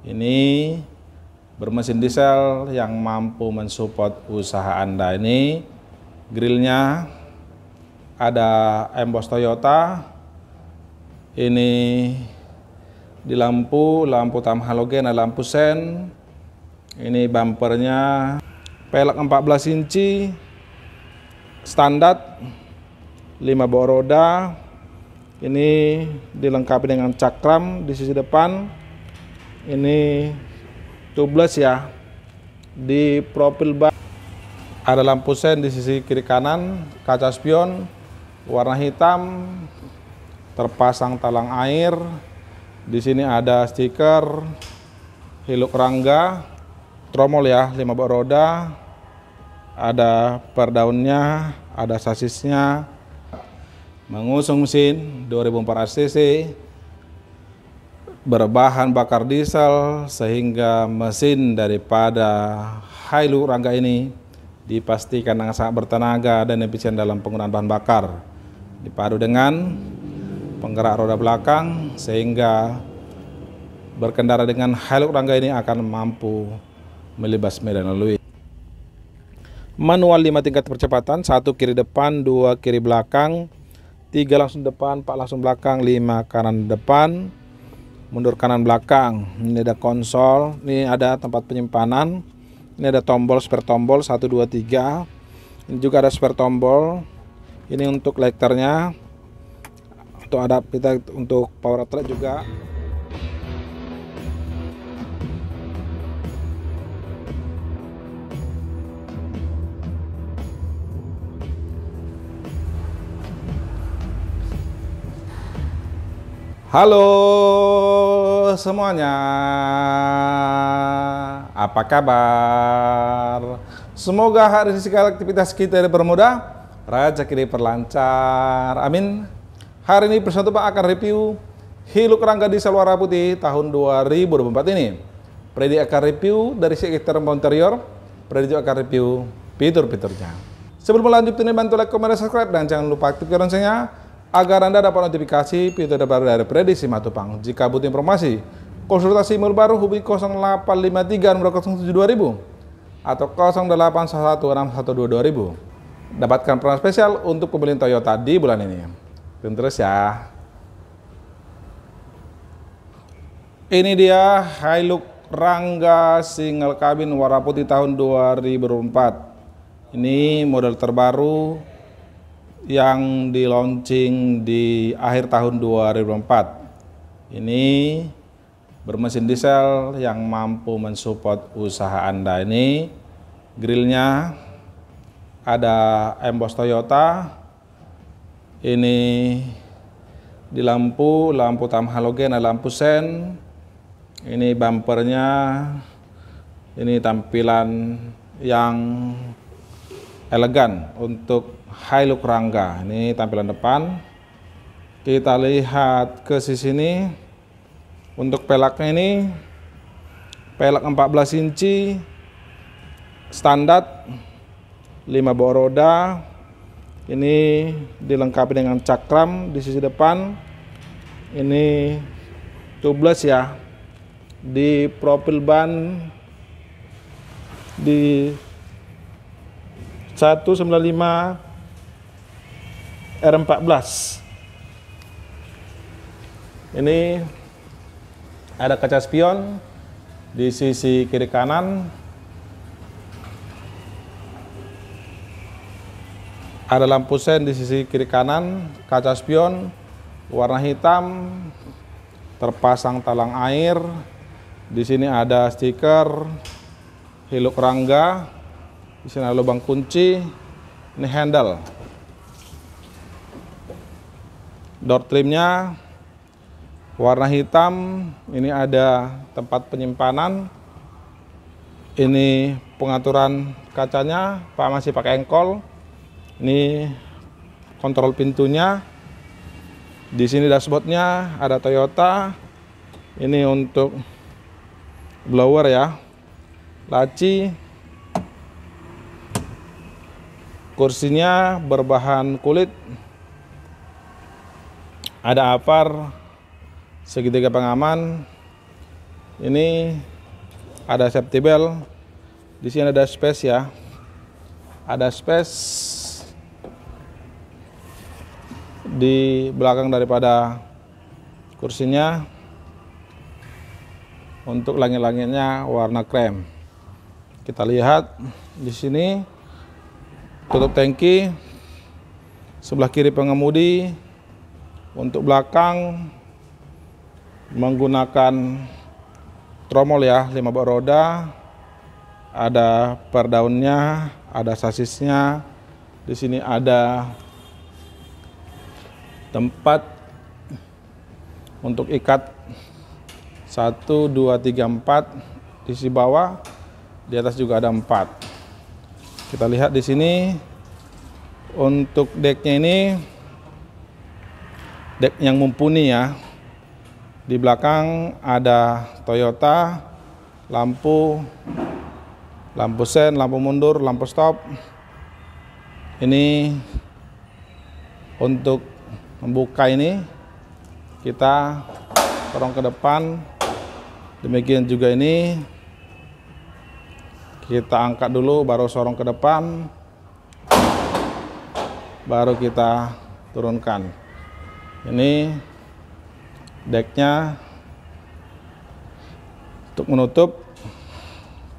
Ini bermesin diesel yang mampu mensupport usaha Anda ini. Grillnya ada emboss Toyota. Ini di lampu, lampu tam halogen ada lampu sen. Ini bumpernya pelek 14 inci standar 5 buah roda. Ini dilengkapi dengan cakram di sisi depan ini tubeless ya di profil bar ada lampu sen di sisi kiri kanan kaca spion warna hitam terpasang talang air di sini ada stiker hiluk rangga tromol ya lima bak roda ada per daunnya ada sasisnya mengusung mesin 2004 cc berbahan bakar diesel sehingga mesin daripada Hilux rangka ini dipastikan sangat bertenaga dan efisien dalam penggunaan bahan bakar dipadu dengan penggerak roda belakang sehingga berkendara dengan Hilux rangka ini akan mampu melibas medan lalui manual 5 tingkat percepatan satu kiri depan dua kiri belakang tiga langsung depan empat langsung belakang lima kanan depan mundur kanan belakang ini ada konsol ini ada tempat penyimpanan ini ada tombol spare tombol 123 ini juga ada spare tombol ini untuk lighternya untuk ada kita untuk power outlet juga Halo semuanya, apa kabar? Semoga hari ini segala aktivitas kita raja kiri perlancar. Amin. Hari ini Persatu Pak akan review Hiluk Rangga di Salwara Putih tahun 2024 ini. Predi akan review dari sekitar interior, Predi juga akan review fitur-fiturnya. Sebelum melanjutkan, bantu like, komen, dan subscribe, dan jangan lupa aktifkan loncengnya agar Anda dapat notifikasi video terbaru dari Prediksi Matupang. Jika butuh informasi, konsultasi email baru hubungi 0853 nomor 072000 atau 081161222000. Dapatkan promo spesial untuk pembelian Toyota di bulan ini. Tunggu terus ya. Ini dia Hilux Rangga single cabin warna putih tahun 2004. Ini model terbaru yang di launching di akhir tahun 2004. Ini bermesin diesel yang mampu mensupport usaha Anda ini. Grillnya ada emboss Toyota. Ini di lampu, lampu tam halogen, ada lampu sen. Ini bumpernya, ini tampilan yang elegan untuk high look rangga. Ini tampilan depan. Kita lihat ke sisi ini. Untuk pelaknya ini pelak 14 inci standar 5 buah roda. Ini dilengkapi dengan cakram di sisi depan. Ini tubeless ya. Di profil ban di 195 R14 ini ada kaca spion di sisi kiri kanan ada lampu sen di sisi kiri kanan, kaca spion warna hitam, terpasang talang air. Di sini ada stiker hiluk Rangga di sini ada lubang kunci. Ini handle. Door trimnya warna hitam. Ini ada tempat penyimpanan. Ini pengaturan kacanya, Pak masih pakai engkol. Ini kontrol pintunya. Di sini dashboardnya ada Toyota. Ini untuk blower ya. Laci Kursinya berbahan kulit. Ada apar segitiga pengaman. Ini ada safety belt. Di sini ada space ya. Ada space di belakang daripada kursinya untuk langit-langitnya warna krem. Kita lihat di sini tutup tangki sebelah kiri pengemudi untuk belakang menggunakan tromol ya lima bak roda ada perdaunnya ada sasisnya di sini ada tempat untuk ikat satu dua tiga empat di sisi bawah di atas juga ada empat. Kita lihat di sini untuk decknya ini deck yang mumpuni ya. Di belakang ada Toyota, lampu, lampu sen, lampu mundur, lampu stop. Ini untuk membuka ini kita dorong ke depan. Demikian juga ini kita angkat dulu baru sorong ke depan. Baru kita turunkan. Ini deknya untuk menutup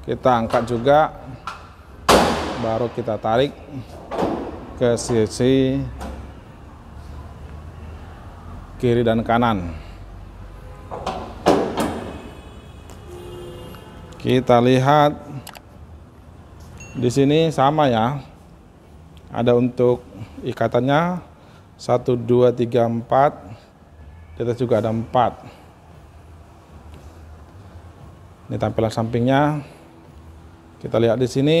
kita angkat juga baru kita tarik ke sisi kiri dan kanan kita lihat di sini sama ya. Ada untuk ikatannya satu dua tiga empat. Di atas juga ada empat. Ini tampilan sampingnya. Kita lihat di sini.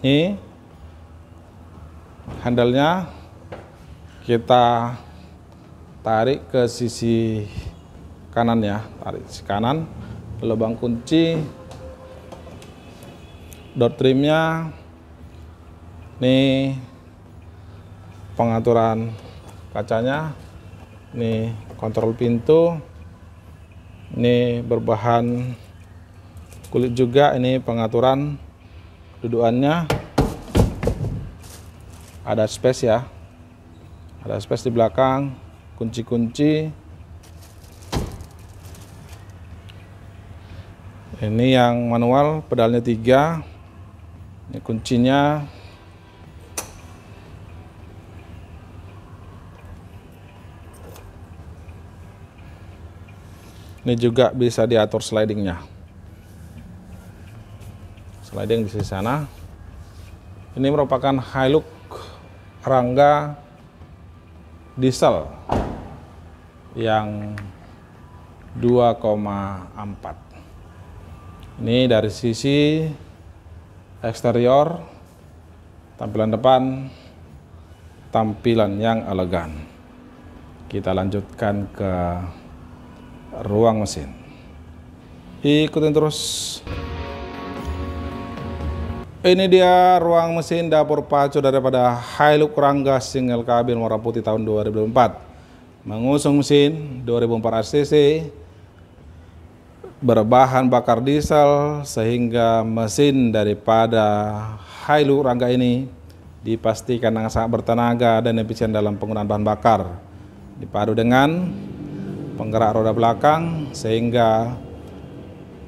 Ini handalnya kita tarik ke sisi kanan ya, tarik sisi kanan. Lubang kunci door trimnya ini pengaturan kacanya ini kontrol pintu ini berbahan kulit juga ini pengaturan dudukannya ada space ya ada space di belakang kunci-kunci ini yang manual pedalnya tiga ini ya, kuncinya Ini juga bisa diatur slidingnya. Sliding bisa di sana. Ini merupakan Hilux Rangga diesel yang 2,4. Ini dari sisi eksterior, tampilan depan, tampilan yang elegan. Kita lanjutkan ke ruang mesin. Ikutin terus. Ini dia ruang mesin dapur pacu daripada Hilux Rangga single Cabin warna putih tahun 2004. Mengusung mesin 2004 cc, berbahan bakar diesel sehingga mesin daripada Hilux rangka ini dipastikan sangat bertenaga dan efisien dalam penggunaan bahan bakar dipadu dengan penggerak roda belakang sehingga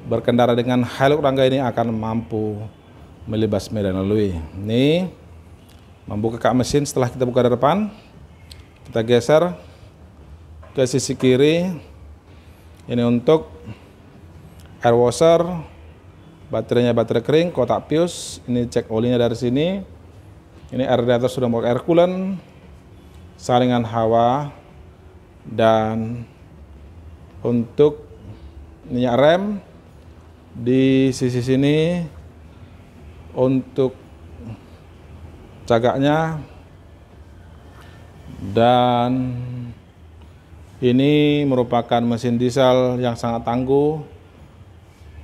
berkendara dengan Hilux rangka ini akan mampu melibas medan lalui ini membuka kak mesin setelah kita buka dari depan kita geser ke sisi kiri ini untuk air washer, baterainya baterai kering, kotak pius, ini cek olinya dari sini. Ini air radiator sudah mau air coolant, saringan hawa, dan untuk minyak rem di sisi sini untuk cagaknya dan ini merupakan mesin diesel yang sangat tangguh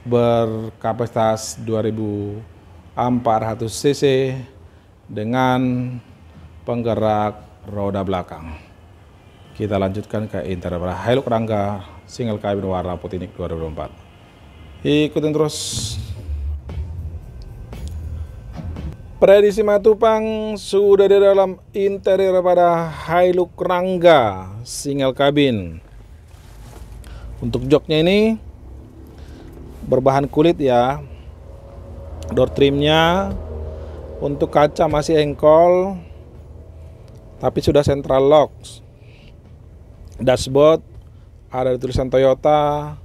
berkapasitas 2400 cc dengan penggerak roda belakang. Kita lanjutkan ke interior Hilux Rangga single cabin warna putih 2004. Ikutin terus. Predisi Matupang sudah di dalam interior pada Hilux Rangga single cabin. Untuk joknya ini berbahan kulit ya door trimnya untuk kaca masih engkol tapi sudah central lock dashboard ada tulisan Toyota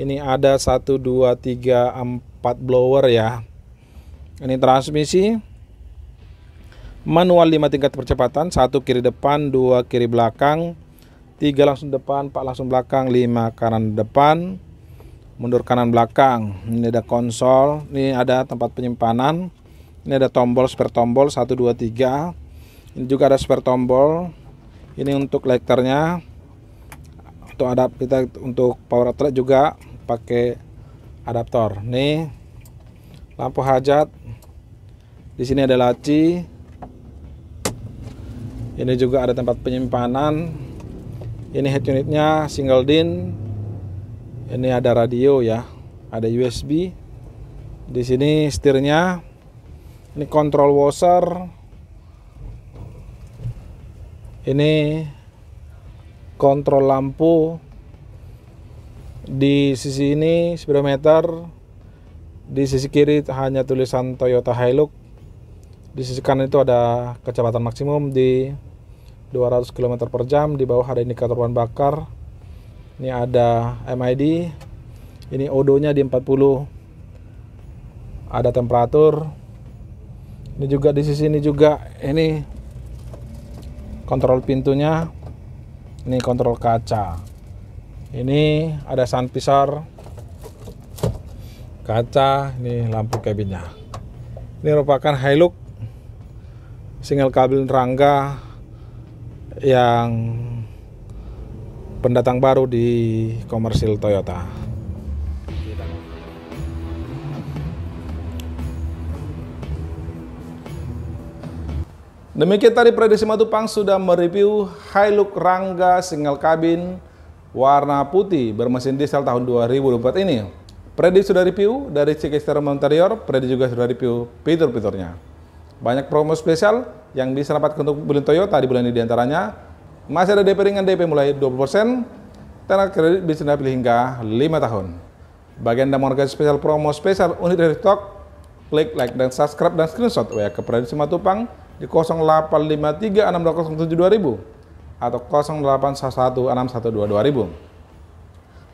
ini ada 1 2 3 4 blower ya ini transmisi manual 5 tingkat percepatan 1 kiri depan 2 kiri belakang 3 langsung depan 4 langsung belakang 5 kanan depan mundur kanan belakang ini ada konsol ini ada tempat penyimpanan ini ada tombol spare tombol 123 ini juga ada spare tombol ini untuk lighternya untuk adaptor kita untuk power outlet juga pakai adaptor nih lampu hajat di sini ada laci ini juga ada tempat penyimpanan ini head unitnya single din ini ada radio ya ada USB di sini setirnya ini kontrol washer ini kontrol lampu di sisi ini speedometer di sisi kiri hanya tulisan Toyota Hilux di sisi kanan itu ada kecepatan maksimum di 200 km per jam di bawah ada indikator bahan bakar ini ada MID ini odonya di 40 ada temperatur ini juga di sisi ini juga ini kontrol pintunya ini kontrol kaca ini ada sun pisar kaca ini lampu kabinnya ini merupakan Hilux single kabel rangka yang pendatang baru di komersil Toyota. Demikian tadi Prediksi Matupang sudah mereview Hilux Rangga single cabin warna putih bermesin diesel tahun 2024 ini. Prediksi sudah review dari cek eksternal interior, Prediksi juga sudah review fitur-fiturnya. Banyak promo spesial yang bisa dapat untuk beli Toyota di bulan ini diantaranya masih ada DP ringan DP mulai 20%, tenaga kredit bisa Anda pilih hingga 5 tahun. Bagi Anda mengorganisasi spesial promo spesial unit dari TikTok, klik like dan subscribe dan screenshot WA ke Pradi Simatupang di 0853607200 atau 081161222000.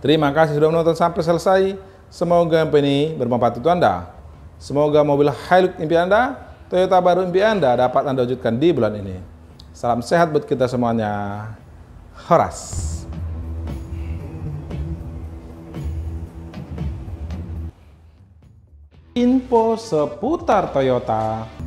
Terima kasih sudah menonton sampai selesai. Semoga ini bermanfaat untuk Anda. Semoga mobil Hilux impian Anda, Toyota baru impian Anda dapat Anda wujudkan di bulan ini. Salam sehat buat kita semuanya. Horas. Info seputar Toyota